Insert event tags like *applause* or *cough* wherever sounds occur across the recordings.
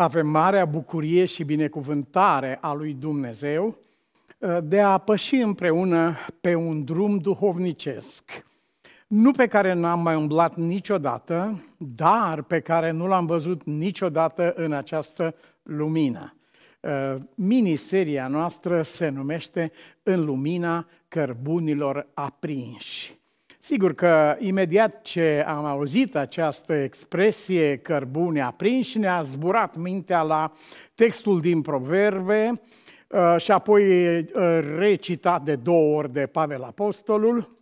avem marea bucurie și binecuvântare a lui Dumnezeu uh, de a păși împreună pe un drum duhovnicesc, nu pe care n-am mai umblat niciodată, dar pe care nu l-am văzut niciodată în această lumină. Uh, miniseria noastră se numește În lumina cărbunilor aprinși. Sigur că imediat ce am auzit această expresie cărbune aprinși, ne-a zburat mintea la textul din Proverbe uh, și apoi uh, recitat de două ori de Pavel Apostolul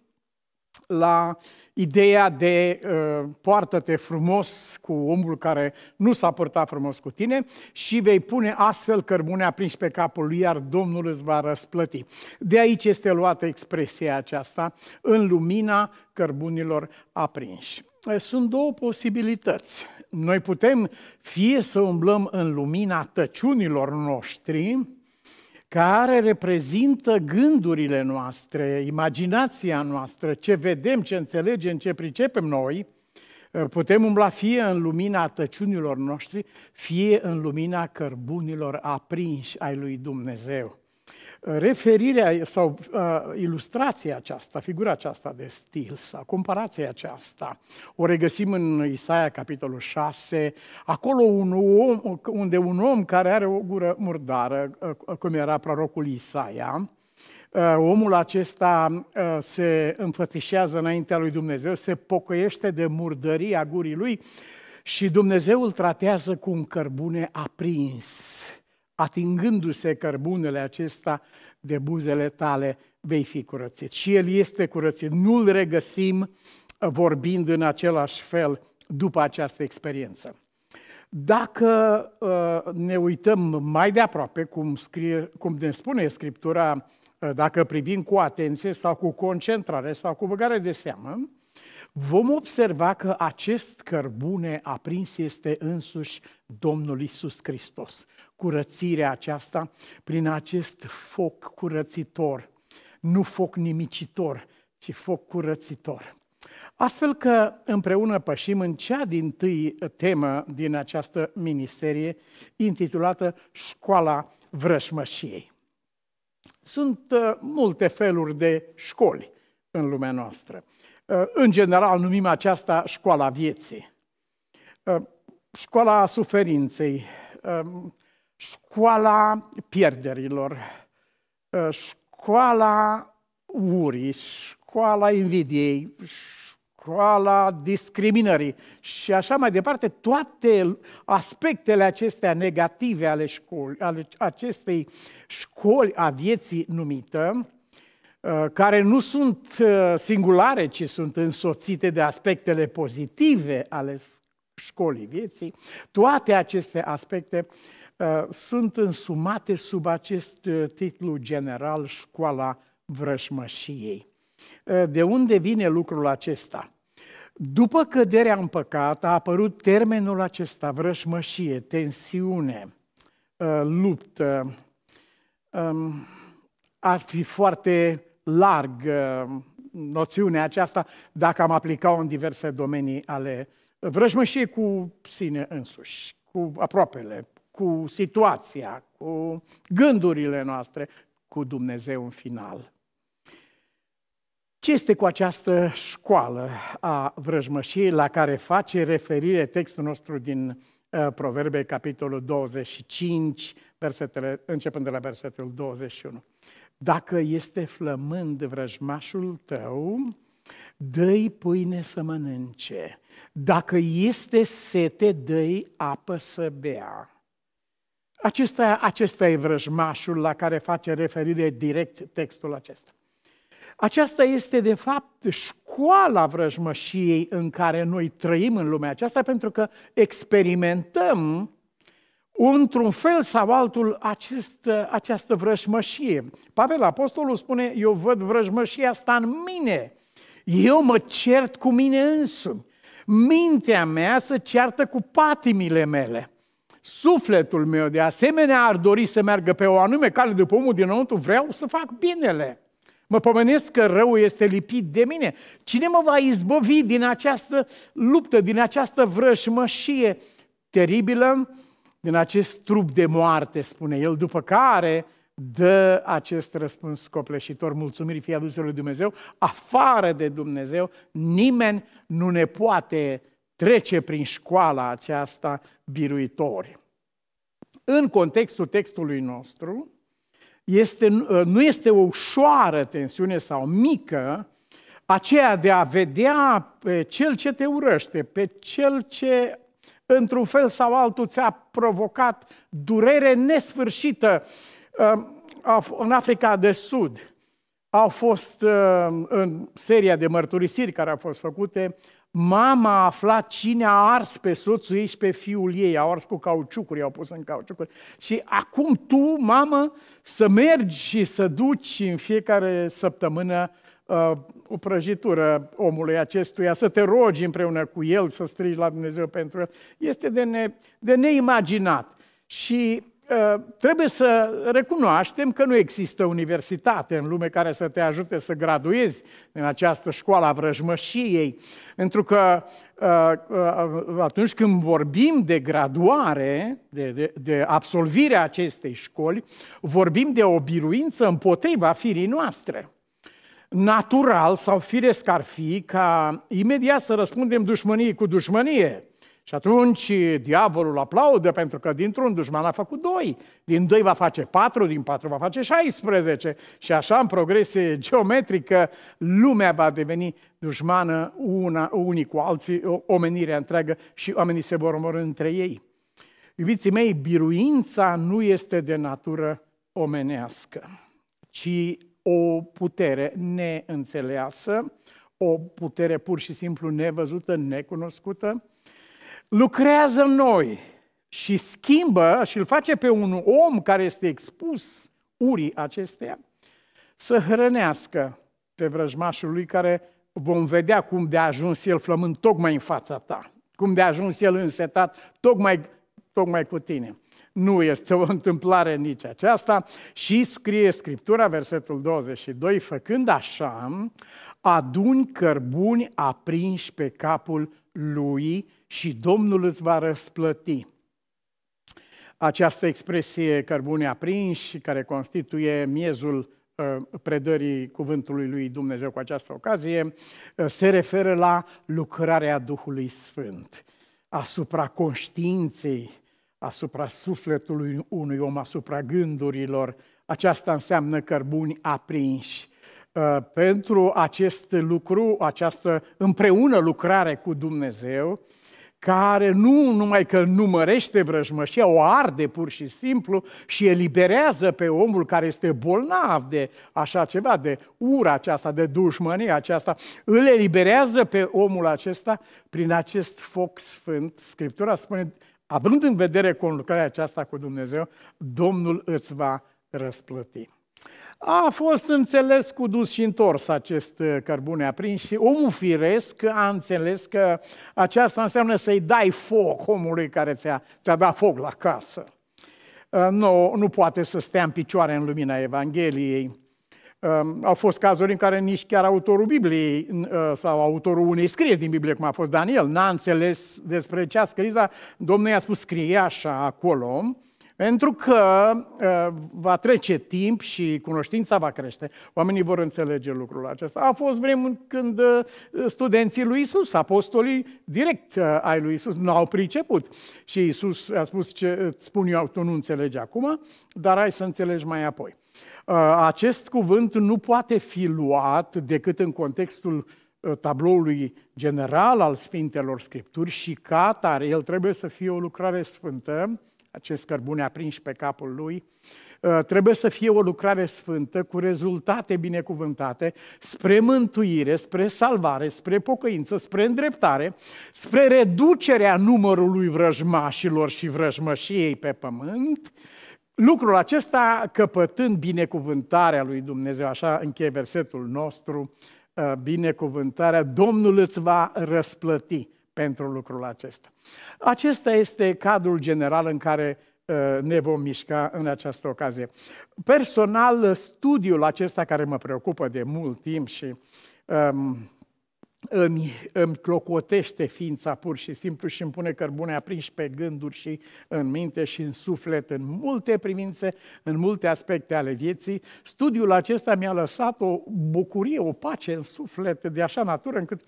la ideea de uh, poartă-te frumos cu omul care nu s-a purtat frumos cu tine și vei pune astfel cărbune aprins pe capul lui, iar Domnul îți va răsplăti. De aici este luată expresia aceasta, în lumina cărbunilor aprinși. Uh, sunt două posibilități. Noi putem fie să umblăm în lumina tăciunilor noștri, care reprezintă gândurile noastre, imaginația noastră, ce vedem, ce înțelegem, ce pricepem noi, uh, putem umbla fie în lumina tăciunilor noștri, fie în lumina cărbunilor aprinși ai lui Dumnezeu referirea sau uh, ilustrația aceasta, figura aceasta de stil sau comparația aceasta, o regăsim în Isaia, capitolul 6, acolo un om, unde un om care are o gură murdară, uh, cum era prorocul Isaia, uh, omul acesta uh, se înfățișează înaintea lui Dumnezeu, se pocăiește de murdăria gurii lui și Dumnezeu îl tratează cu un cărbune aprins atingându-se cărbunele acesta de buzele tale, vei fi curățit. Și el este curățit. Nu-l regăsim uh, vorbind în același fel după această experiență. Dacă uh, ne uităm mai de aproape, cum, scrie, cum ne spune Scriptura, uh, dacă privim cu atenție sau cu concentrare sau cu băgare de seamă, vom observa că acest cărbune aprins este însuși Domnul Isus Hristos curățirea aceasta prin acest foc curățitor. Nu foc nimicitor, ci foc curățitor. Astfel că împreună pășim în cea din tâi temă din această miniserie intitulată Școala Vrășmășiei. Sunt uh, multe feluri de școli în lumea noastră. Uh, în general numim aceasta școala vieții, uh, școala suferinței, școala pierderilor, ă, școala urii, școala invidiei, școala discriminării și așa mai departe, toate aspectele acestea negative ale, școli, ale acestei școli a vieții numită, ă, care nu sunt ă, singulare, ci sunt însoțite de aspectele pozitive ale școlii vieții, toate aceste aspecte uh, Eh, sunt însumate sub acest eh, titlu general școala vrășmășiei. Eh, de unde vine lucrul acesta? După căderea în păcat a apărut termenul acesta, vrășmășie, tensiune, luptă. Ehm, ar fi foarte larg noțiunea aceasta dacă am aplicat-o în diverse domenii ale vrășmășiei cu sine însuși, cu aproapele, cu situația, cu gândurile noastre, cu Dumnezeu în final. Ce este cu această școală a vrăjmășiei la care face referire textul nostru din uh, Proverbe, capitolul 25, versetele, începând de la versetul 21. Dacă este flămând vrăjmașul tău, dă-i pâine să mănânce. Dacă este sete, dă-i apă să bea. Acesta, acesta e vrăjmașul la care face referire direct textul acesta. Aceasta este, de fapt, școala vrăjmășiei în care noi trăim în lumea aceasta, pentru că experimentăm într-un fel sau altul acest, această vrăjmășie. Pavel Apostolul spune, eu văd vrăjmășia asta în mine, eu mă cert cu mine însumi, mintea mea se ceartă cu patimile mele. Sufletul meu de asemenea ar dori să meargă pe o anume cale de pomul dinăuntru, vreau să fac binele. Mă pomenesc că rău este lipit de mine. Cine mă va izbăvi din această luptă, din această vrășmășie teribilă, din acest trup de moarte, spune el, după care dă acest răspuns copleșitor, mulțumiri fie aduse lui Dumnezeu, afară de Dumnezeu, nimeni nu ne poate trece prin școala aceasta biruitoare. În contextul textului nostru, este, uh, nu este o ușoară tensiune sau mică aceea de a vedea pe cel ce te urăște, pe cel ce într-un fel sau altul ți-a provocat durere nesfârșită. Uh, în Africa de Sud au fost, uh, în seria de mărturisiri care au fost făcute, Mama a aflat cine a ars pe soțul ei și pe fiul ei, a ars cu cauciucuri, i-au pus în cauciucuri. Și acum tu, mamă, să mergi și să duci în fiecare săptămână o uh, prăjitură omului acestuia, să te rogi împreună cu el, să strigi la Dumnezeu pentru el. Este de, ne, de neimaginat. Și Ă, trebuie să recunoaștem că nu există universitate în lume care să te ajute să graduezi în această școală a vrăjmășiei, pentru că ă, ă, atunci când vorbim de graduare, de, de, de absolvirea acestei școli, vorbim de o biruință împotriva firii noastre. Natural sau firesc ar fi ca imediat să răspundem dușmăniei cu dușmănie – și atunci diavolul aplaudă pentru că dintr-un dușman a făcut doi, din doi va face patru, din patru va face 16 și așa în progresie geometrică lumea va deveni dușmană una, unii cu alții, omenirea întreagă și oamenii se vor omorâ între ei. Iubiții mei, biruința nu este de natură omenească, ci o putere neînțeleasă, o putere pur și simplu nevăzută, necunoscută, lucrează în noi și schimbă și îl face pe un om care este expus urii acesteia să hrănească pe vrăjmașul lui care vom vedea cum de a ajuns el flămând tocmai în fața ta, cum de a ajuns el însetat tocmai, tocmai cu tine. Nu este o întâmplare nici aceasta și scrie Scriptura, versetul 22, făcând așa, aduni cărbuni aprinși pe capul lui și Domnul îți va răsplăti. Această expresie cărbune aprinși, care constituie miezul ă, predării cuvântului lui Dumnezeu cu această ocazie, ă, se referă la lucrarea Duhului Sfânt asupra conștiinței, asupra sufletului unui om, asupra gândurilor. Aceasta înseamnă cărbuni aprinși Uh, pentru acest lucru, această împreună lucrare cu Dumnezeu, care nu numai că numărește vrăjmășia, o arde pur și simplu și eliberează pe omul care este bolnav de așa ceva, de ura aceasta, de dușmănie aceasta, îl eliberează pe omul acesta prin acest foc sfânt. Scriptura spune, având în vedere conlucrarea aceasta cu Dumnezeu, Domnul îți va răsplăti. A fost înțeles cu dus și întors acest uh, cărbune aprins și omul firesc a înțeles că aceasta înseamnă să-i dai foc omului care ți-a, ți-a dat foc la casă. Uh, nu, nu poate să stea în picioare în lumina Evangheliei. Uh, au fost cazuri în care nici chiar autorul Bibliei sau autorul unei scrieri din Biblie, cum a fost Daniel, n-a înțeles despre ce a scris, dar Domnul i-a spus scrie așa acolo pentru că uh, va trece timp și cunoștința va crește, oamenii vor înțelege lucrul acesta. A fost vremuri când uh, studenții lui Isus, apostolii direct uh, ai lui Isus, n-au priceput. Și Isus a spus ce îți spun eu, tu nu înțelegi acum, dar ai să înțelegi mai apoi. Acest cuvânt nu poate fi luat decât în contextul tabloului general al Sfintelor Scripturi și ca tare, el trebuie să fie o lucrare sfântă acest cărbune aprins pe capul lui, uh, trebuie să fie o lucrare sfântă cu rezultate binecuvântate spre mântuire, spre salvare, spre pocăință, spre îndreptare, spre reducerea numărului vrăjmașilor și vrăjmășiei pe pământ, Lucrul acesta, căpătând binecuvântarea lui Dumnezeu, așa încheie versetul nostru, uh, binecuvântarea, Domnul îți va răsplăti pentru lucrul acesta. Acesta este cadrul general în care uh, ne vom mișca în această ocazie. Personal, studiul acesta care mă preocupă de mult timp și um, îmi, îmi clocotește ființa pur și simplu și îmi pune cărbune aprinși pe gânduri și în minte și în suflet, în multe privințe, în multe aspecte ale vieții. Studiul acesta mi-a lăsat o bucurie, o pace în suflet de așa natură încât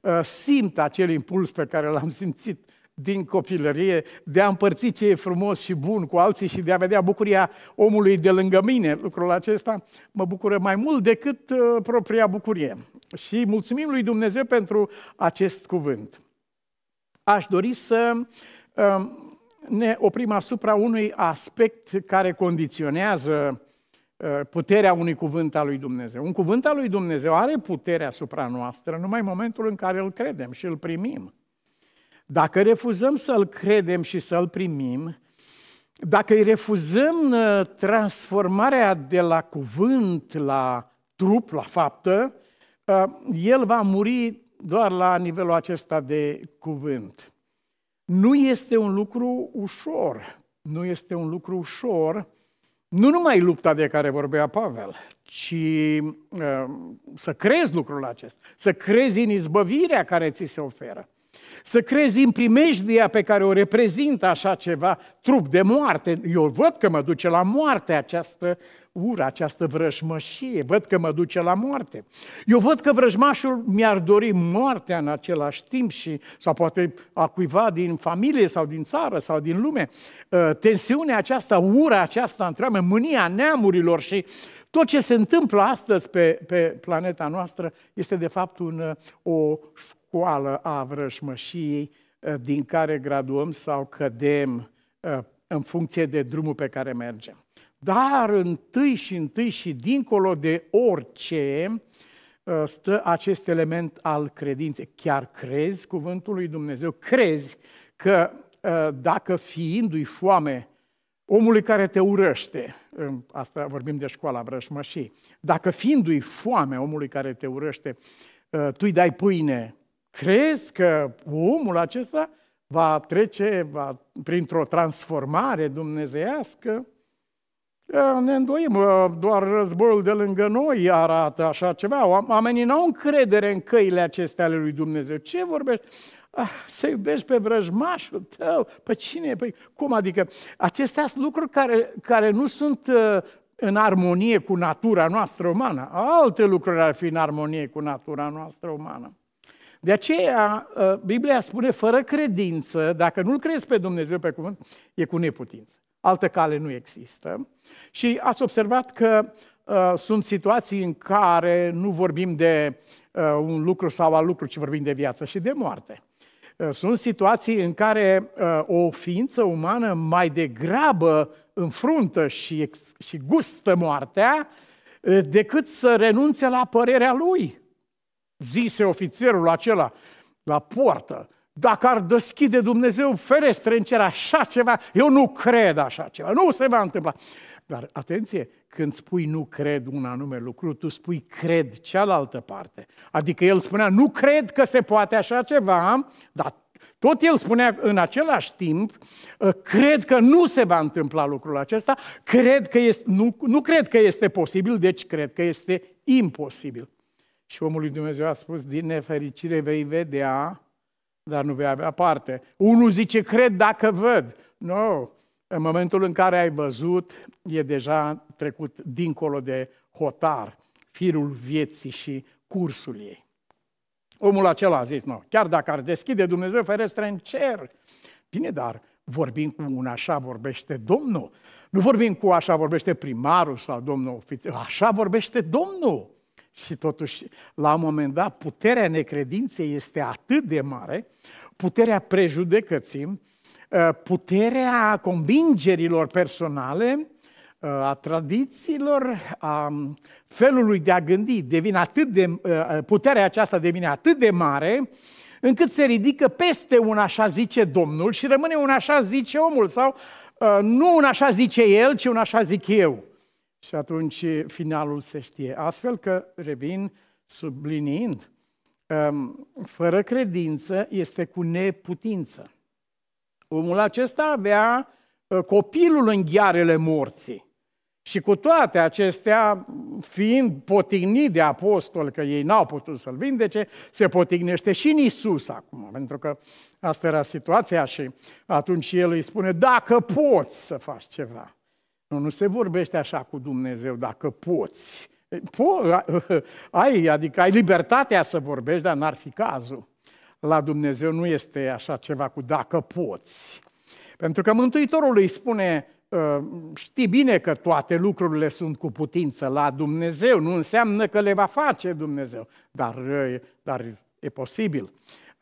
uh, simt acel impuls pe care l-am simțit din copilărie, de a împărți ce e frumos și bun cu alții și de a vedea bucuria omului de lângă mine. Lucrul acesta mă bucură mai mult decât uh, propria bucurie. Și mulțumim lui Dumnezeu pentru acest cuvânt. Aș dori să um, ne oprim asupra unui aspect care condiționează uh, puterea unui cuvânt al lui Dumnezeu. Un cuvânt al lui Dumnezeu are putere asupra noastră numai în momentul în care îl credem și îl primim. Dacă refuzăm să-l credem și să-l primim, dacă îi refuzăm uh, transformarea de la cuvânt la trup, la faptă, el va muri doar la nivelul acesta de cuvânt. Nu este un lucru ușor, nu este un lucru ușor, nu numai lupta de care vorbea Pavel, ci ă, să crezi lucrul acesta, să crezi în izbăvirea care ți se oferă, să crezi în primejdia pe care o reprezintă așa ceva, trup de moarte. Eu văd că mă duce la moarte această ura, această vrăjmășie, văd că mă duce la moarte. Eu văd că vrăjmașul mi-ar dori moartea în același timp și, sau poate a cuiva din familie sau din țară sau din lume. Ă, tensiunea aceasta, ura aceasta oameni, mânia neamurilor și tot ce se întâmplă astăzi pe, pe planeta noastră este de fapt un, ă, o școală a vrăjmășiei ă, din care graduăm sau cădem în funcție de drumul pe care mergem. Dar întâi și întâi și dincolo de orice ă, stă acest element al credinței. Chiar crezi cuvântul lui Dumnezeu? Crezi că ă, dacă fiindu-i foame omului care te urăște, ă, asta vorbim de școala vrășmășii, dacă fiindu-i foame omului care te urăște, tu îi dai pâine, crezi că omul acesta va trece va, printr-o transformare dumnezeiască? Ne îndoim, doar războiul de lângă noi arată așa ceva. Oamenii n-au încredere în căile acestea ale lui Dumnezeu. Ce vorbești? Ah, să iubești pe vrăjmașul tău? Pe păi cine? Păi cum adică? Acestea sunt lucruri care, care nu sunt uh, în armonie cu natura noastră umană. Alte lucruri ar fi în armonie cu natura noastră umană. De aceea, uh, Biblia spune, fără credință, dacă nu-L crezi pe Dumnezeu pe cuvânt, e cu neputință altă cale nu există. Și ați observat că uh, sunt situații în care nu vorbim de uh, un lucru sau al lucru, ci vorbim de viață și de moarte. Uh, sunt situații în care uh, o ființă umană mai degrabă înfruntă și, ex- și gustă moartea uh, decât să renunțe la părerea lui. Zise ofițerul acela la poartă, dacă ar deschide Dumnezeu ferestre în cer așa ceva, eu nu cred așa ceva, nu se va întâmpla. Dar atenție, când spui nu cred un anume lucru, tu spui cred cealaltă parte. Adică el spunea, nu cred că se poate așa ceva, dar tot el spunea în același timp, ă, cred că nu se va întâmpla lucrul acesta, cred că este, nu, nu cred că este posibil, deci cred că este imposibil. Și omul lui Dumnezeu a spus, din nefericire vei vedea dar nu vei avea parte. Unul zice, cred dacă văd. Nu, no. în momentul în care ai văzut, e deja trecut dincolo de hotar, firul vieții și cursul ei. Omul acela a zis, nu, no. chiar dacă ar deschide Dumnezeu ferestre în cer. Bine, dar vorbim cu un așa vorbește Domnul. Nu vorbim cu așa vorbește primarul sau domnul ofițer, așa vorbește Domnul. Și totuși, la un moment dat, puterea necredinței este atât de mare, puterea prejudecății, uh, puterea convingerilor personale, uh, a tradițiilor, a um, felului de a gândi, devine atât de, uh, puterea aceasta devine atât de mare, încât se ridică peste un așa zice Domnul și rămâne un așa zice omul, sau nu un așa zice el, ci un așa zic eu și atunci finalul se știe. Astfel că, revin subliniind, um, fără credință este cu neputință. Omul acesta avea uh, copilul în ghearele morții. Și cu toate acestea, fiind potignit de apostol, că ei n-au putut să-l vindece, se potignește și în Isus acum, pentru că asta era situația și atunci el îi spune, dacă poți să faci ceva. Nu, nu se vorbește așa cu Dumnezeu, dacă poți. Po- *laughs* ai, adică ai libertatea să vorbești, dar n-ar fi cazul. La Dumnezeu nu este așa ceva cu dacă poți. Pentru că Mântuitorul îi spune, ă, știi bine că toate lucrurile sunt cu putință la Dumnezeu, nu înseamnă că le va face Dumnezeu, dar, ă, dar e posibil.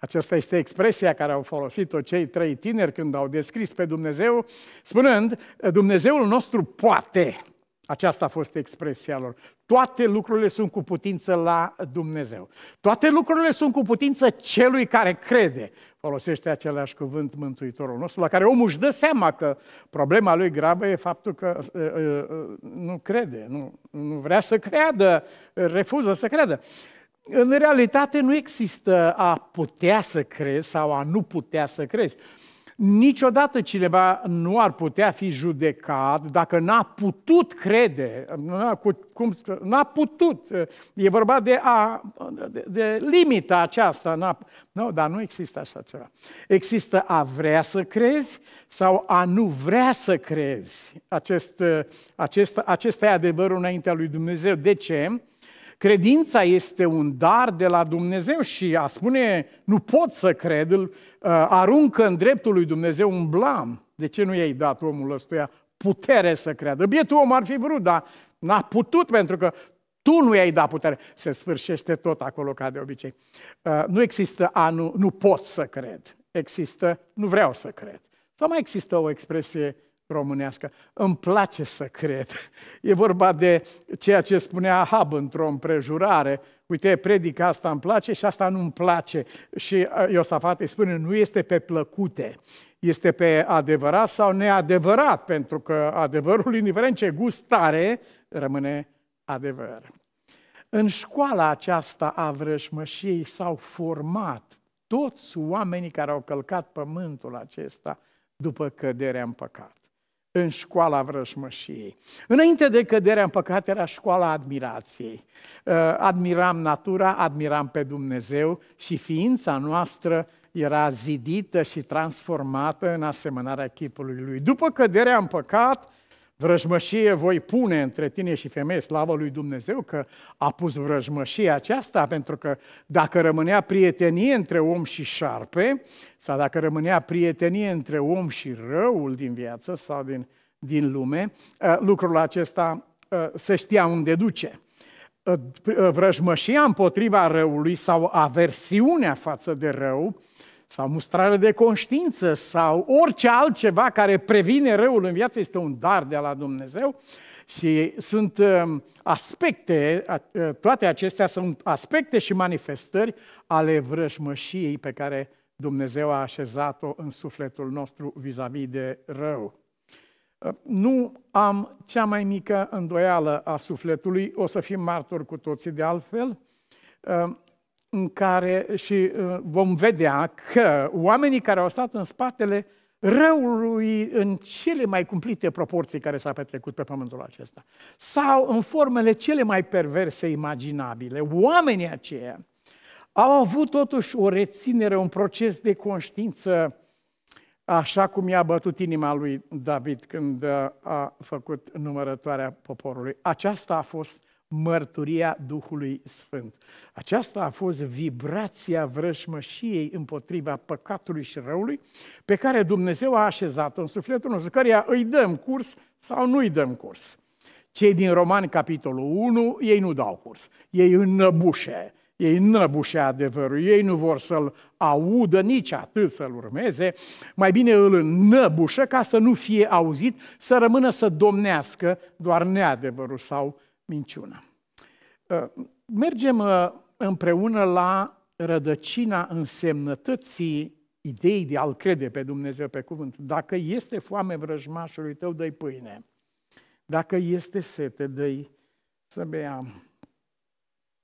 Aceasta este expresia care au folosit-o cei trei tineri când au descris pe Dumnezeu, spunând, Dumnezeul nostru poate. Aceasta a fost expresia lor. Toate lucrurile sunt cu putință la Dumnezeu. Toate lucrurile sunt cu putință celui care crede. Folosește același cuvânt Mântuitorul nostru, la care omul își dă seama că problema lui grabă e faptul că uh, uh, uh, nu crede, nu, nu vrea să creadă, refuză să creadă în realitate nu există a putea să crezi sau a nu putea să crezi. Niciodată cineva nu ar putea fi judecat dacă n-a putut crede, n-a, cum, n-a putut. E vorba de, a, de, de limita aceasta. N-a, nu, dar nu există așa ceva. Există a vrea să crezi sau a nu vrea să crezi. Acest, acest, acesta e adevărul înaintea lui Dumnezeu. De ce? Credința este un dar de la Dumnezeu și a spune nu pot să cred, îl uh, aruncă în dreptul lui Dumnezeu un blam. De ce nu i-ai dat omul ăstuia putere să creadă? Bietul om ar fi vrut, dar n-a putut pentru că tu nu i-ai dat putere. Se sfârșește tot acolo ca de obicei. Uh, nu există a nu, nu pot să cred. Există nu vreau să cred. Sau mai există o expresie românească. Îmi place să cred. *laughs* E vorba de ceea ce spunea Ahab într-o împrejurare. Uite, predica asta îmi place și asta nu-mi place. Și uh, Iosafat îi spune, nu este pe plăcute, este pe adevărat sau neadevărat, pentru că adevărul, indiferent ce gustare, rămâne adevăr. În școala aceasta a vrăjmășiei s-au format toți oamenii care au călcat pământul acesta după căderea în păcat în școala vrăjmășiei. Înainte de căderea în păcat era școala admirației. Uh, admiram natura, admiram pe Dumnezeu și ființa noastră era zidită și transformată în asemănarea chipului lui. După căderea în păcat, Vrăjmășie voi pune între tine și femeie, slavă lui Dumnezeu că a pus vrăjmășie aceasta, pentru că dacă rămânea prietenie între om și șarpe, sau dacă rămânea prietenie între om și răul din viață sau din, din lume, ă, lucrul acesta ă, se știa unde duce. Ă, vrăjmășia împotriva răului sau aversiunea față de rău sau mustrare de conștiință sau orice altceva care previne răul în viață este un dar de la Dumnezeu și sunt um, aspecte, uh, toate acestea sunt aspecte și manifestări ale vrăjmășiei pe care Dumnezeu a așezat-o în sufletul nostru vis-a-vis de rău. Uh, nu am cea mai mică îndoială a sufletului, o să fim martori cu toții de altfel, uh, în care și uh, vom vedea că oamenii care au stat în spatele răului în cele mai cumplite proporții care s-a petrecut pe pământul acesta, sau în formele cele mai perverse imaginabile, oamenii aceia au avut totuși o reținere, un proces de conștiință așa cum i-a bătut inima lui David când uh, a făcut numărătoarea poporului. Aceasta a fost mărturia Duhului Sfânt. Aceasta a fost vibrația vrășmășiei împotriva păcatului și răului pe care Dumnezeu a așezat-o în sufletul nostru, căreia îi dăm curs sau nu îi dăm curs. Cei din Romani, capitolul 1, ei nu dau curs, ei înnăbușe, ei năbușe adevărul, ei nu vor să-l audă, nici atât să-l urmeze, mai bine îl înnăbușă ca să nu fie auzit, să rămână să domnească doar neadevărul sau minciună. Ă, mergem ă, împreună la rădăcina însemnătății idei de a-L crede pe Dumnezeu pe cuvânt. Dacă este foame vrăjmașului tău, dă pâine. Dacă este sete, dă să bea.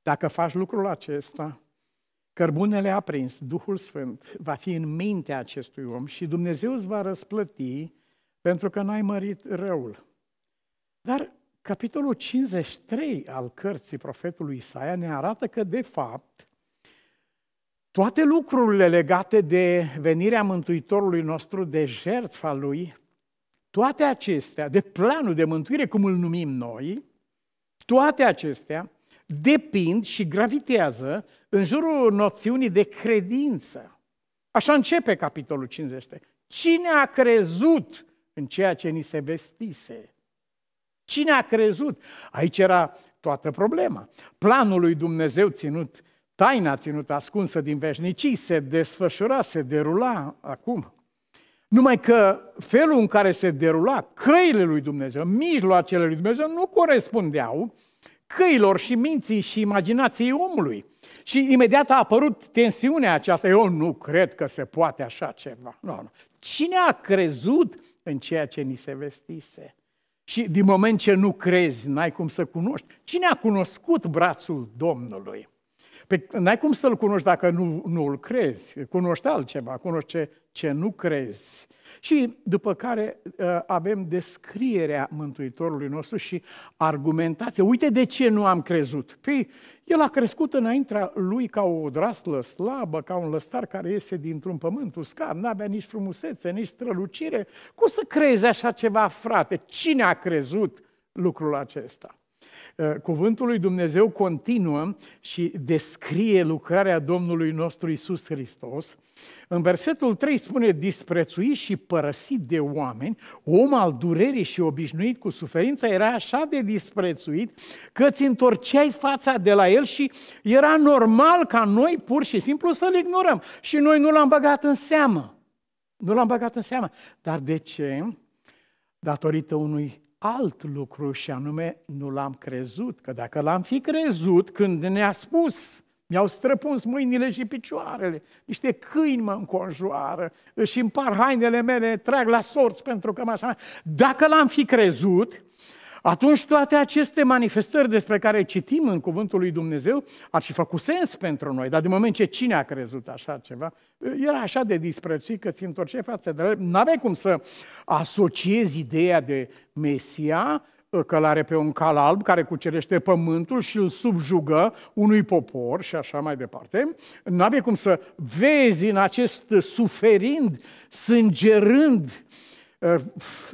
Dacă faci lucrul acesta, cărbunele aprins, Duhul Sfânt, va fi în mintea acestui om și Dumnezeu îți va răsplăti pentru că n-ai mărit răul. Dar capitolul 53 al cărții profetului Isaia ne arată că, de fapt, toate lucrurile legate de venirea Mântuitorului nostru, de jertfa lui, toate acestea, de planul de mântuire, cum îl numim noi, toate acestea depind și gravitează în jurul noțiunii de credință. Așa începe capitolul 53. Cine a crezut în ceea ce ni se vestise? Cine a crezut? Aici era toată problema. Planul lui Dumnezeu ținut, taina ținută ascunsă din veșnicii, se desfășura, se derula acum. Numai că felul în care se derula căile lui Dumnezeu, mijloacele lui Dumnezeu, nu corespundeau căilor și minții și imaginației omului. Și imediat a apărut tensiunea aceasta. Eu nu cred că se poate așa ceva. Nu, nu. Cine a crezut în ceea ce ni se vestise? Și din moment ce nu crezi, n-ai cum să cunoști. Cine a cunoscut brațul Domnului? Pe, n-ai cum să-l cunoști dacă nu, nu-l crezi. Cunoști altceva, cunoști ce, ce nu crezi. Și după care uh, avem descrierea Mântuitorului nostru și argumentația. Uite de ce nu am crezut. Păi, el a crescut înaintea lui ca o odraslă slabă, ca un lăstar care iese dintr-un pământ uscat, n-avea nici frumusețe, nici strălucire. Cum să crezi așa ceva, frate? Cine a crezut lucrul acesta? Eh, cuvântul lui Dumnezeu continuă și descrie lucrarea Domnului nostru Isus Hristos. În versetul 3 spune, disprețuit și părăsit de oameni, om al durerii și obișnuit cu suferința, era așa de disprețuit că ți întorceai fața de la el și era normal ca noi pur și simplu să-l ignorăm. Și noi nu l-am băgat în seamă. Nu l-am băgat în seamă. Dar de ce? Datorită unui alt lucru și anume nu l-am crezut, că dacă l-am fi crezut când ne-a spus, mi-au străpuns mâinile și picioarele, niște câini mă înconjoară își împar hainele mele, trag la sorți pentru că m-așa... Dacă l-am fi crezut, atunci toate aceste manifestări despre care citim în Cuvântul lui Dumnezeu ar fi făcut sens pentru noi, dar de moment ce cine a crezut așa ceva, era așa de disprețuit că ți întorceai față de el. N-aveai cum să asociezi ideea de Mesia că are pe un cal alb care cucerește pământul și îl subjugă unui popor și așa mai departe. Nu avea cum să vezi în acest suferind, sângerând,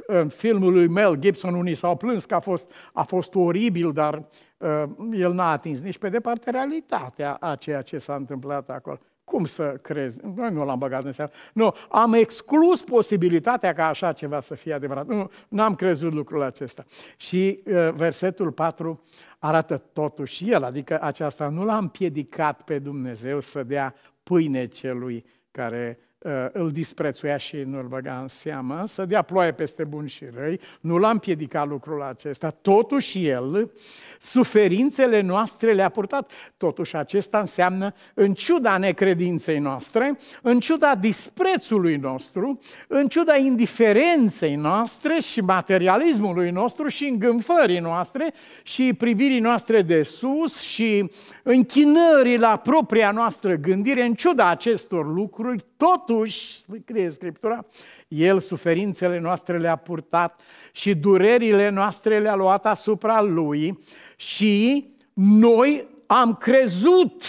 în filmul lui Mel Gibson unii s-au plâns că a fost, a fost oribil, dar ă, el n-a atins nici pe departe realitatea a ceea ce s-a întâmplat acolo. Cum să crezi? Noi nu l-am băgat în seamă. Nu, am exclus posibilitatea ca așa ceva să fie adevărat. Nu, n-am crezut lucrul acesta. Și uh, versetul 4 arată totuși el, adică aceasta nu l-a împiedicat pe Dumnezeu să dea pâine celui care Uh, îl disprețuia și nu îl băga în seamă, să dea ploaie peste bun și răi, nu l-a împiedicat lucrul acesta. Totuși el, suferințele noastre le-a purtat. Totuși acesta înseamnă, în ciuda necredinței noastre, în ciuda disprețului nostru, în ciuda indiferenței noastre și materialismului nostru și îngânfării noastre și privirii noastre de sus și închinării la propria noastră gândire, în ciuda acestor lucruri, Totuși, scrie Scriptura, El suferințele noastre le-a purtat și durerile noastre le-a luat asupra Lui și noi am crezut.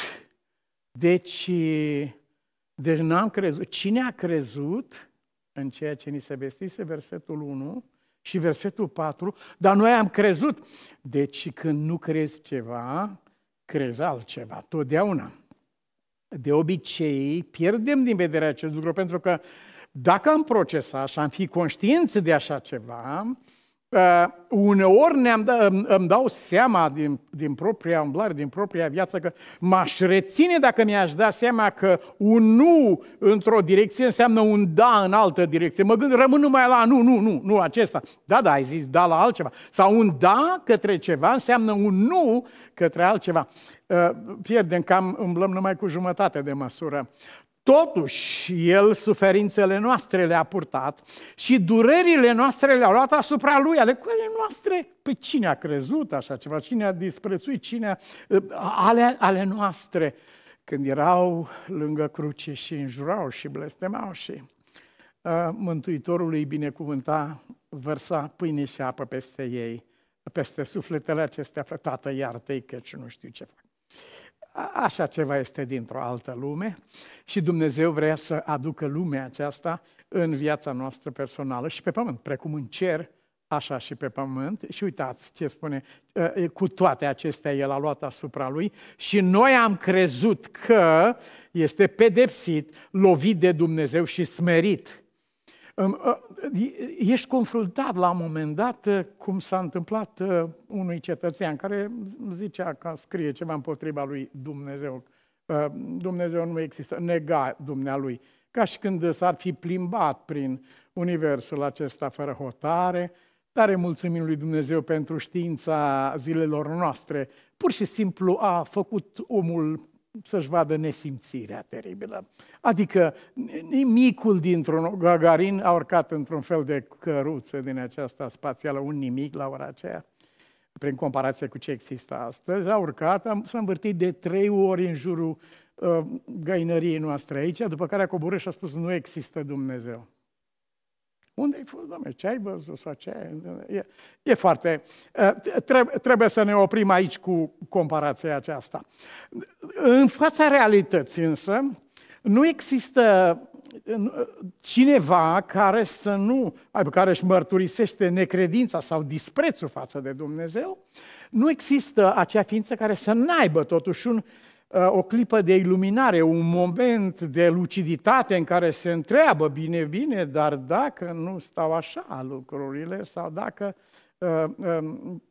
Deci, deci nu am crezut. Cine a crezut în ceea ce ni se vestise versetul 1 și versetul 4? Dar noi am crezut. Deci când nu crezi ceva, crezi altceva, totdeauna de obicei, pierdem din vedere acest lucru, pentru că dacă am procesa și am fi conștienți de așa ceva, Uh, uneori ne-am da, îmi, îmi dau seama din, din propria umblare, din propria viață, că m-aș reține dacă mi-aș da seama că un nu într-o direcție înseamnă un da în altă direcție. Mă gândesc, rămân numai la nu, nu, nu, nu acesta. Da, da, ai zis da la altceva. Sau un da către ceva înseamnă un nu către altceva. Uh, pierdem cam, umblăm numai cu jumătate de măsură. Totuși, El suferințele noastre le-a purtat și durerile noastre le-a luat asupra Lui, ale cele noastre. Pe cine a crezut așa ceva? Cine a disprețuit? Cine a... Uh, ale, ale noastre. Când erau lângă cruce și înjurau și blestemau și uh, Mântuitorul îi binecuvânta, vărsa pâine și apă peste ei, peste sufletele acestea, Tată iartă-i căci nu știu ce fac. Așa ceva este dintr-o altă lume și Dumnezeu vrea să aducă lumea aceasta în viața noastră personală și pe pământ, precum în cer, așa și pe pământ. Și uitați ce spune, ă, cu toate acestea el a luat asupra lui și noi am crezut că este pedepsit, lovit de Dumnezeu și smerit. Ă, ești confruntat la un moment dat ă, cum s-a întâmplat ă, unui cetățean care zicea că scrie ceva împotriva lui Dumnezeu. Dumnezeu nu există, nega dumnealui. Ca și când s-ar fi plimbat prin universul acesta fără hotare, Tare mulțumim lui Dumnezeu pentru știința zilelor noastre. Pur și simplu a făcut omul să-și vadă nesimțirea teribilă. Adică nimicul dintr-un Gagarin a urcat într-un fel de căruță din aceasta spațială, un nimic la ora aceea, prin comparație cu ce există astăzi, a urcat, a, s-a învârtit de trei ori în jurul uh, găinăriei noastre aici, după care a coborât și a spus, nu există Dumnezeu. Unde ai fost, domnule? Ce ai văzut? Sau ce ai? E, e foarte... Ă, trebuie să ne oprim aici cu comparația aceasta. În fața realității însă, nu există cineva care să nu, adică care își mărturisește necredința sau disprețul față de Dumnezeu, nu există acea ființă care să n-aibă totuși un, uh, o clipă de iluminare, un moment de luciditate în care se întreabă bine, bine, dar dacă nu stau așa lucrurile sau dacă uh, um,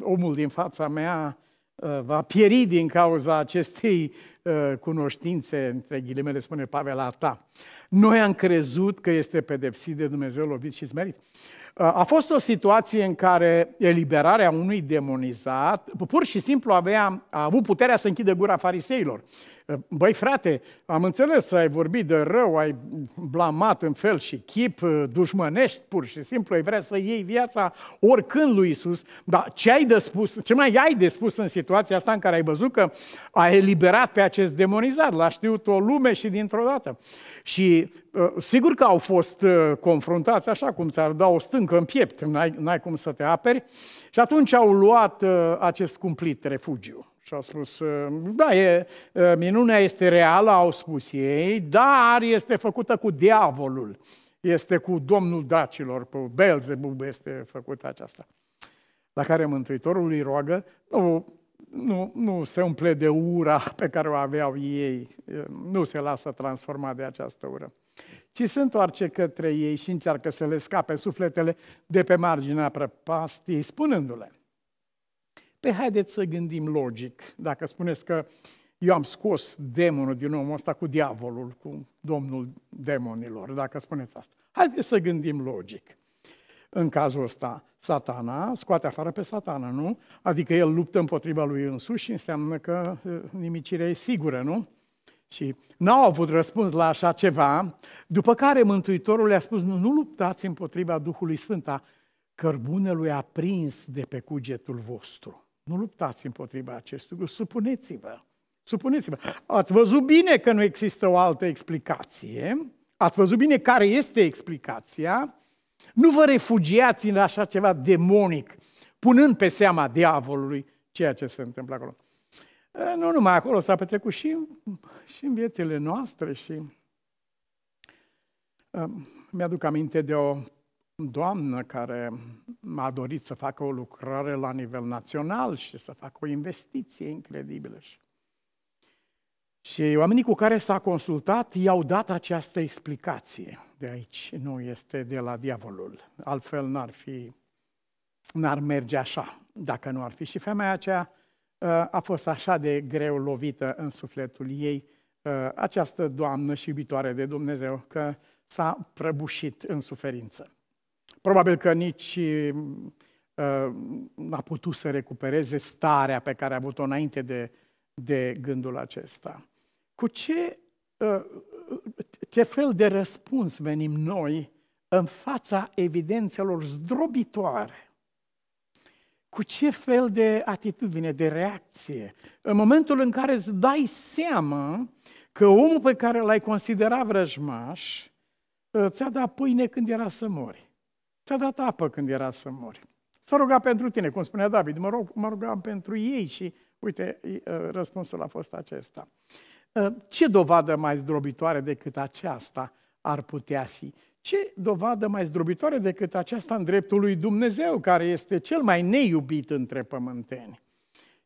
omul din fața mea Uh, va pieri din cauza acestei uh, cunoștințe, între ghilimele spune Pavel, a ta. Noi am crezut că este pedepsit de Dumnezeu, lovit și smerit. A fost o situație în care eliberarea unui demonizat pur și simplu avea, a avut puterea să închidă gura fariseilor. Băi frate, am înțeles, să ai vorbit de rău, ai blamat în fel și chip, dușmănești pur și simplu, ai vrea să iei viața oricând lui Isus, dar ce ai de spus, ce mai ai de spus în situația asta în care ai văzut că a eliberat pe acest demonizat, l-a știut o lume și dintr-o dată. Și Uh, sigur că au fost uh, confruntați așa cum ți-ar da o stâncă în piept, n-ai, n-ai cum să te aperi. Și atunci au luat uh, acest cumplit refugiu. Și au spus, da, e, minunea este reală, au spus ei, dar este făcută cu diavolul. Este cu domnul dracilor, cu Belzebub este făcută aceasta. La care Mântuitorul îi roagă, nu, nu, nu se umple de ura pe care o aveau ei, nu se lasă transformat de această ură ci se întoarce către ei și încearcă să le scape sufletele de pe marginea prăpastiei, spunându-le. Pe păi haideți să gândim logic, dacă spuneți că eu am scos demonul din omul ăsta cu diavolul, cu domnul demonilor, dacă spuneți asta. Haideți să gândim logic. În cazul ăsta, satana scoate afară pe satana, nu? Adică el luptă împotriva lui însuși și înseamnă că eh, nimicirea e sigură, nu? Și n-au avut răspuns la așa ceva, după care Mântuitorul le-a spus, nu, nu luptați împotriva Duhului Sfânt, a cărbunelui aprins de pe cugetul vostru. Nu luptați împotriva acestui lucru, supuneți-vă. Supuneți-vă. Ați văzut bine că nu există o altă explicație, ați văzut bine care este explicația, nu vă refugiați în așa ceva demonic, punând pe seama diavolului ceea ce se întâmplă acolo. Nu numai acolo s-a petrecut și, și în viețile noastre și mi-aduc aminte de o doamnă care m-a dorit să facă o lucrare la nivel național și să facă o investiție incredibilă. Și oamenii cu care s-a consultat i-au dat această explicație de aici. Nu este de la diavolul. Altfel n-ar fi, n-ar merge așa, dacă nu ar fi. Și femeia aceea a fost așa de greu lovită în sufletul ei ă, această doamnă și iubitoare de Dumnezeu, că s-a prăbușit în suferință. Probabil că nici ă, n-a putut să recupereze starea pe care a avut-o înainte de, de gândul acesta. Cu ce, ă, ce fel de răspuns venim noi în fața evidențelor zdrobitoare cu ce fel de atitudine, de reacție. În momentul în care îți dai seama că omul pe care l-ai considerat vrăjmaș ă, ți-a dat pâine când era să mori, ți-a dat apă când era să mori. S-a rugat pentru tine, cum spunea David, mă, rog, mă rugam pentru ei și, uite, ă, răspunsul a fost acesta. Ă, ce dovadă mai zdrobitoare decât aceasta ar putea fi? Ce dovadă mai zdrobitoare decât aceasta în dreptul lui Dumnezeu, care este cel mai neiubit între pământeni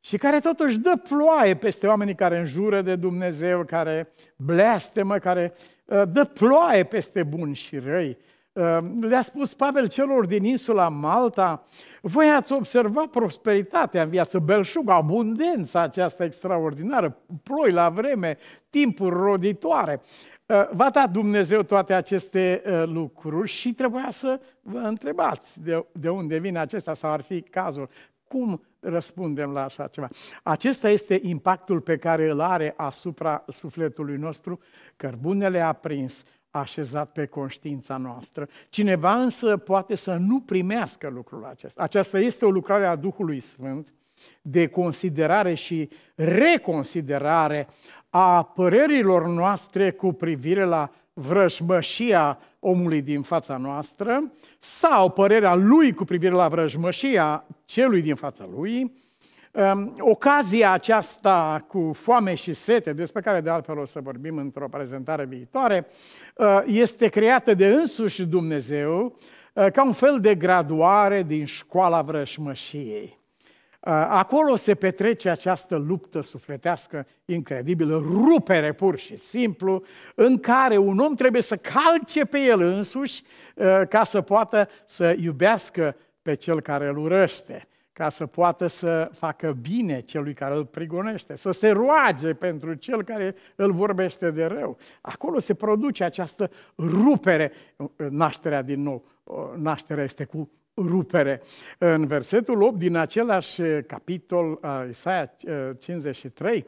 și care totuși dă ploaie peste oamenii care înjură de Dumnezeu, care bleastemă, care uh, dă ploaie peste buni și răi. Uh, le-a spus Pavel celor din insula Malta, voi ați observat prosperitatea în viață, belșug, abundența aceasta extraordinară, ploi la vreme, timpuri roditoare. Uh, v-a dat Dumnezeu toate aceste uh, lucruri și trebuia să vă întrebați de, unde vine acesta sau ar fi cazul. Cum răspundem la așa ceva? Acesta este impactul pe care îl are asupra sufletului nostru, cărbunele aprins, așezat pe conștiința noastră. Cineva însă poate să nu primească lucrul acesta. Aceasta este o lucrare a Duhului Sfânt de considerare și reconsiderare a părerilor noastre cu privire la vrăjmășia omului din fața noastră sau părerea lui cu privire la vrăjmășia celui din fața lui, um, ocazia aceasta cu foame și sete, despre care de altfel o să vorbim într-o prezentare viitoare, uh, este creată de însuși Dumnezeu uh, ca un fel de graduare din școala vrășmășiei. Uh, acolo se petrece această luptă sufletească incredibilă, rupere pur și simplu, în care un om trebuie să calce pe el însuși uh, ca să poată să iubească pe cel care îl urăște, ca să poată să facă bine celui care îl prigonește, să se roage pentru cel care îl vorbește de rău. Acolo se produce această rupere, nașterea din nou. Uh, nașterea este cu rupere. În versetul 8 din același eh, capitol, Isaia 53, eh,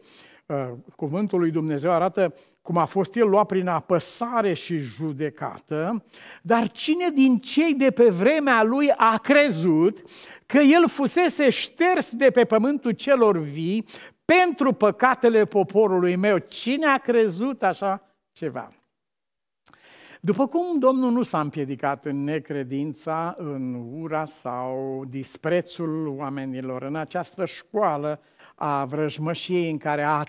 eh, cuvântul lui Dumnezeu arată cum a fost el luat prin apăsare și judecată, dar cine din cei de pe vremea lui a crezut că el fusese șters de pe pământul celor vii pentru păcatele poporului meu? Cine a crezut așa ceva? După cum Domnul nu s-a împiedicat în necredința, în ura sau disprețul oamenilor, în această școală a vrăjmășiei în care a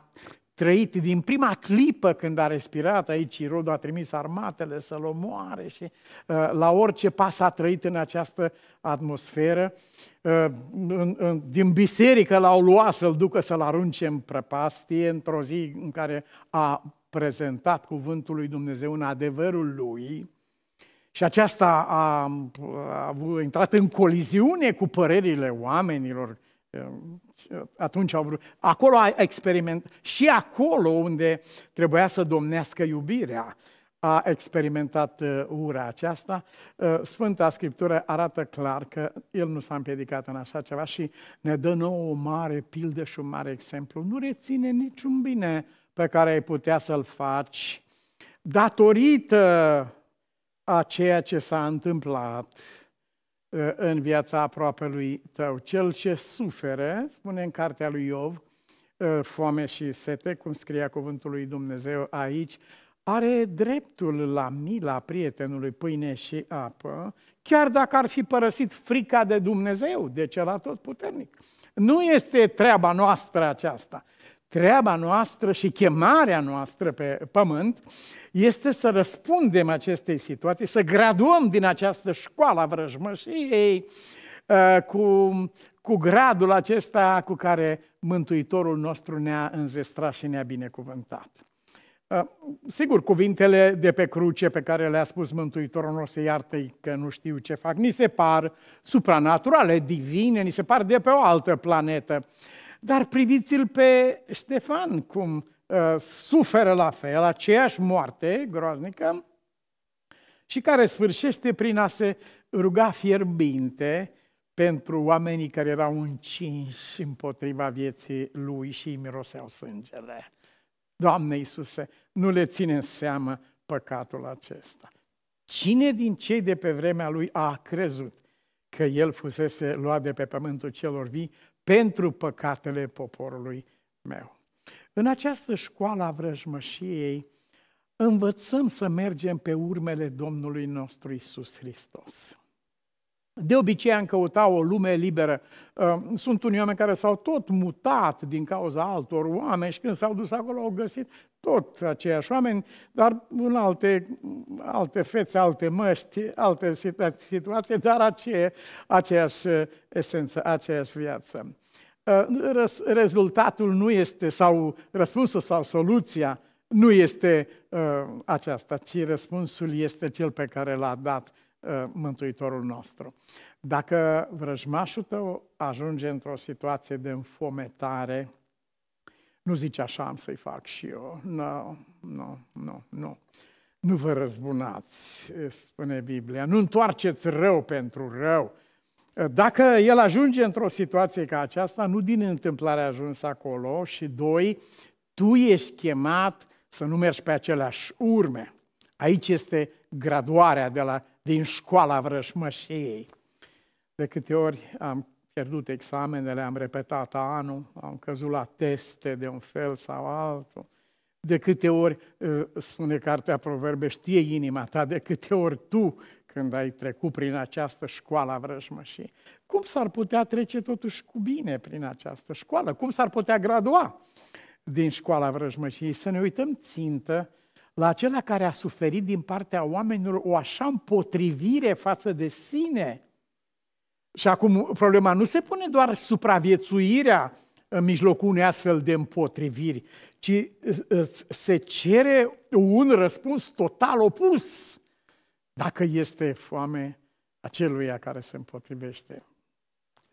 trăit din prima clipă când a respirat aici, Irodul a trimis armatele să-l omoare și uh, la orice pas a trăit în această atmosferă. Uh, din biserică l-au luat să-l ducă să-l arunce în prăpastie, într-o zi în care a prezentat cuvântul lui Dumnezeu în adevărul lui și aceasta a, a intrat în coliziune cu părerile oamenilor eh, atunci au vrut. Acolo a experimentat, și acolo unde trebuia să domnească iubirea, a experimentat eh, ura aceasta. Eh, Sfânta Scriptură arată clar că el nu s-a împiedicat în așa ceva și ne dă nouă o mare pildă și un mare exemplu. Nu reține niciun bine pe care ai putea să-l faci datorită a ceea ce s-a întâmplat uh, în viața lui tău. Cel ce suferă, spune în cartea lui Iov, uh, foame și sete, cum scria cuvântul lui Dumnezeu aici, are dreptul la mila prietenului pâine și apă, chiar dacă ar fi părăsit frica de Dumnezeu, de cel puternic. Nu este treaba noastră aceasta treaba noastră și chemarea noastră pe pământ este să răspundem acestei situații, să graduăm din această școală a vrăjmășiei ă, cu, cu gradul acesta cu care Mântuitorul nostru ne-a înzestrat și ne-a binecuvântat. Ă, sigur, cuvintele de pe cruce pe care le-a spus Mântuitorul nostru, iartă că nu știu ce fac, ni se par supranaturale, divine, ni se par de pe o altă planetă. Dar priviți-l pe Ștefan, cum uh, suferă la fel, aceeași moarte groaznică, și care sfârșește prin a se ruga fierbinte pentru oamenii care erau încinși împotriva vieții lui și îi miroseau sângele. Doamne Iisuse, nu le ține în seamă păcatul acesta. Cine din cei de pe vremea lui a crezut? că el fusese luat de pe pământul celor vii pentru păcatele poporului meu. În această școală a vrăjmășiei învățăm să mergem pe urmele Domnului nostru Isus Hristos. De obicei am căutat o lume liberă. Uh, sunt unii oameni care s-au tot mutat din cauza altor oameni și când s-au dus acolo au găsit tot aceiași oameni, dar în alte, alte fețe, alte măști, alte situații, dar aceea, aceeași uh, esență, aceeași viață. Uh, rezultatul nu este, sau răspunsul sau soluția nu este uh, aceasta, ci răspunsul este cel pe care l-a dat Mântuitorul nostru. Dacă vrăjmașul tău ajunge într-o situație de înfometare, nu zice așa am să-i fac și eu. Nu, nu, nu, nu. Nu vă răzbunați, spune Biblia. Nu întoarceți rău pentru rău. Dacă el ajunge într-o situație ca aceasta, nu din întâmplare a ajuns acolo și doi, tu ești chemat să nu mergi pe aceleași urme. Aici este graduarea de la, din școala vrășmășiei. De câte ori am pierdut examenele, am repetat anul, am căzut la teste de un fel sau altul. De câte ori, uh, spune cartea Proverbe, știe inima ta, de câte ori tu, când ai trecut prin această școală a vrăjmășii, cum s-ar putea trece totuși cu bine prin această școală? Cum s-ar putea gradua din școala vrăjmășiei? Să ne uităm țintă la acela care a suferit din partea oamenilor o așa împotrivire față de sine – și acum problema nu se pune doar supraviețuirea în mijlocul unei astfel de împotriviri, ci uh, uh, se cere un răspuns total opus dacă este foame aceluia care se împotrivește.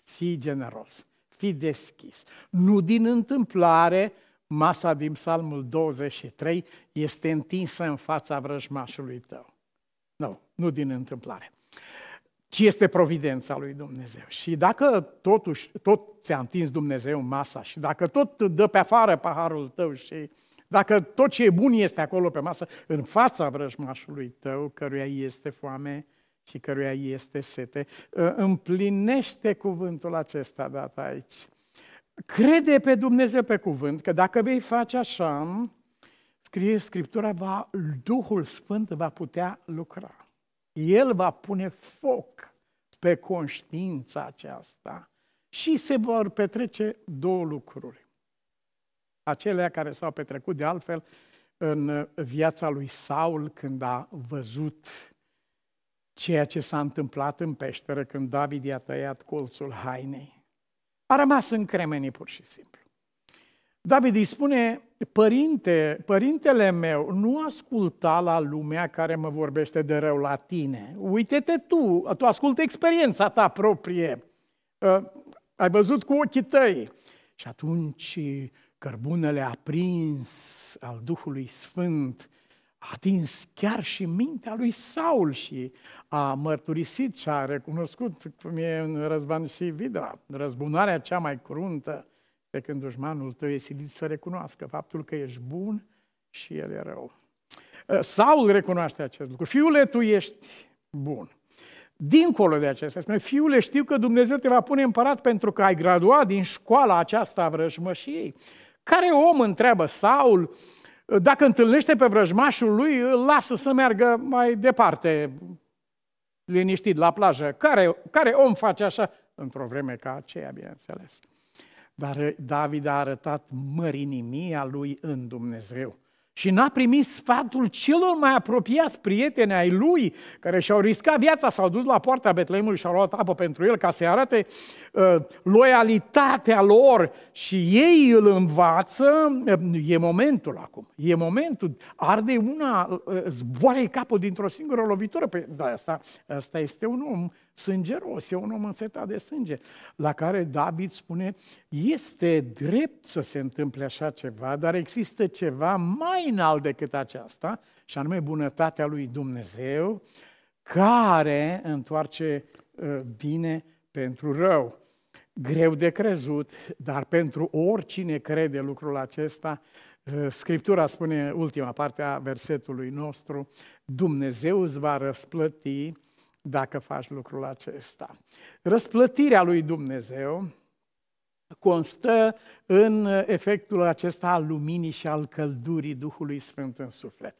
Fii generos, fii deschis. Nu din întâmplare, masa din Psalmul 23 este întinsă în fața vrăjmașului tău. Nu, nu din întâmplare ci este providența lui Dumnezeu. Și dacă totuși, tot ți-a întins Dumnezeu masa și dacă tot dă pe afară paharul tău și dacă tot ce e bun este acolo pe masă, în fața vrăjmașului tău, căruia este foame și căruia este sete, ă, împlinește cuvântul acesta dat aici. Crede pe Dumnezeu pe cuvânt că dacă vei face așa, scrie Scriptura, va, Duhul Sfânt va putea lucra. El va pune foc pe conștiința aceasta și se vor petrece două lucruri. Acelea care s-au petrecut de altfel în viața lui Saul când a văzut ceea ce s-a întâmplat în peșteră când David i-a tăiat colțul hainei. A rămas în cremenii pur și simplu. David îi spune, Părinte, părintele meu, nu asculta la lumea care mă vorbește de rău la tine. Uite-te tu, tu ascultă experiența ta proprie. Ă, ai văzut cu ochii tăi. Și atunci cărbunele aprins al Duhului Sfânt a atins chiar și mintea lui Saul și a mărturisit și a recunoscut cum e în Răzvan și Vidra, răzbunarea cea mai cruntă pe când dușmanul tău e silit să recunoască faptul că ești bun și el e rău. Uh, Saul recunoaște acest lucru. Fiule, tu ești bun. Dincolo de acestea, spune, fiule, știu că Dumnezeu te va pune împărat pentru că ai graduat din școala aceasta a vrăjmășiei. Care om întreabă Saul, uh, dacă întâlnește pe vrăjmașul lui, îl lasă să meargă mai departe, liniștit, la plajă. Care, care om face așa? Într-o vreme ca aceea, bineînțeles. Dar eh, David a arătat mărinimia lui în Dumnezeu. Și n-a primit sfatul celor mai apropiați prieteni ai lui, care și-au riscat viața, s-au dus la poarta Betleemului și au luat apă pentru el ca să-i arate uh, loialitatea lor și ei îl învață, uh, e momentul acum, e momentul, arde una, uh, capul dintr-o singură lovitură, păi da, asta, asta este un om sângeros, e un om însetat de sânge, la care David spune, este drept să se întâmple așa ceva, dar există ceva mai înalt decât aceasta, și anume bunătatea lui Dumnezeu, care întoarce ă, bine pentru rău. Greu de crezut, dar pentru oricine crede lucrul acesta, ă, Scriptura spune, ultima parte a versetului nostru, Dumnezeu îți va răsplăti dacă faci lucrul acesta. Răsplătirea lui Dumnezeu constă în efectul acesta al luminii și al căldurii Duhului Sfânt în suflet.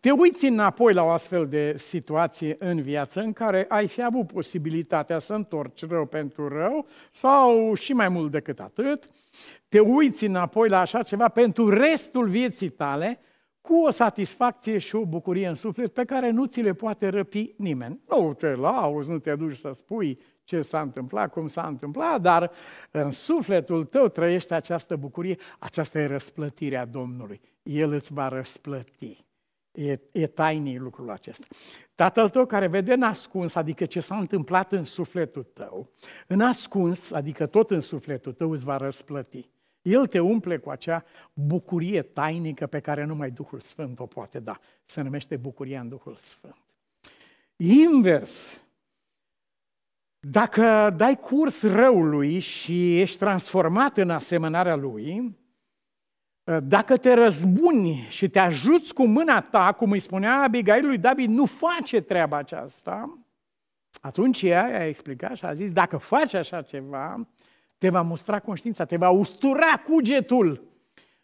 Te uiți înapoi la o astfel de situație în viață în care ai fi avut posibilitatea să întorci rău pentru rău sau și mai mult decât atât, te uiți înapoi la așa ceva pentru restul vieții tale cu o satisfacție și o bucurie în suflet pe care nu ți le poate răpi nimeni. Nu te lauzi, nu te duci să spui ce s-a întâmplat, cum s-a întâmplat, dar în sufletul tău trăiește această bucurie, aceasta e răsplătirea Domnului. El îți va răsplăti. E, e tainii lucrul acesta. Tatăl tău care vede în ascuns, adică ce s-a întâmplat în sufletul tău, în ascuns, adică tot în sufletul tău, îți va răsplăti. El te umple cu acea bucurie tainică pe care numai Duhul Sfânt o poate da. Se numește bucuria în Duhul Sfânt. Invers, dacă dai curs răului și ești transformat în asemănarea lui, dacă te răzbuni și te ajuți cu mâna ta, cum îi spunea Abigail lui David, nu face treaba aceasta, atunci ea a explicat și a zis, dacă faci așa ceva, te va mustra conștiința, te va ustura cugetul.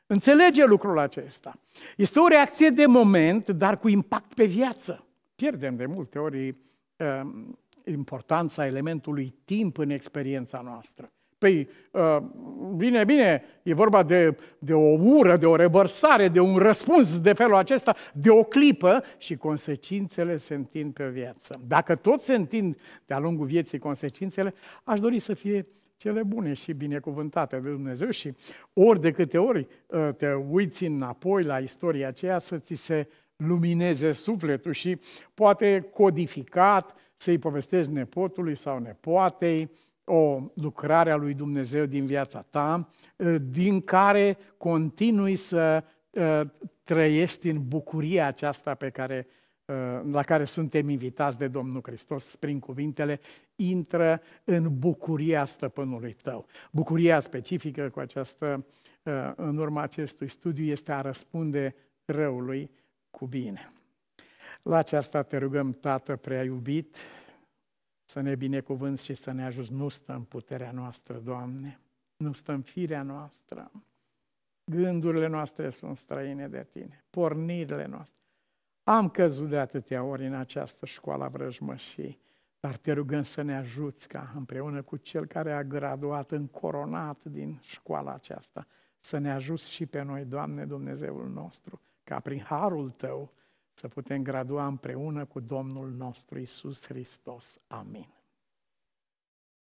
Înțelege lucrul acesta. Este o reacție de moment, dar cu impact pe viață. Pierdem de multe ori ehm, importanța elementului timp în experiența noastră. Păi, ehm, bine, bine, e vorba de, de o ură, de o revărsare, de un răspuns de felul acesta, de o clipă și consecințele se întind pe viață. Dacă tot se întind de-a lungul vieții consecințele, aș dori să fie cele bune și binecuvântate de Dumnezeu și ori de câte ori ă, te uiți înapoi la istoria aceea să ți se lumineze sufletul și poate codificat să-i povestești nepotului sau nepoatei o lucrare a lui Dumnezeu din viața ta, ă, din care continui să ă, trăiești în bucuria aceasta pe care Uh, la care suntem invitați de Domnul Hristos prin cuvintele, intră în bucuria stăpânului tău. Bucuria specifică cu această, uh, în urma acestui studiu este a răspunde răului cu bine. La aceasta te rugăm, Tată prea iubit, să ne binecuvânți și să ne ajuți. Nu stă în puterea noastră, Doamne, nu stă în firea noastră. Gândurile noastre sunt străine de Tine, pornirile noastre. Am căzut de atâtea ori în această școală a vrăjmășiei, dar te rugăm să ne ajuți ca împreună cu cel care a graduat încoronat din școala aceasta, să ne ajuți și pe noi, Doamne Dumnezeul nostru, ca prin harul Tău să putem gradua împreună cu Domnul nostru Isus Hristos. Amin.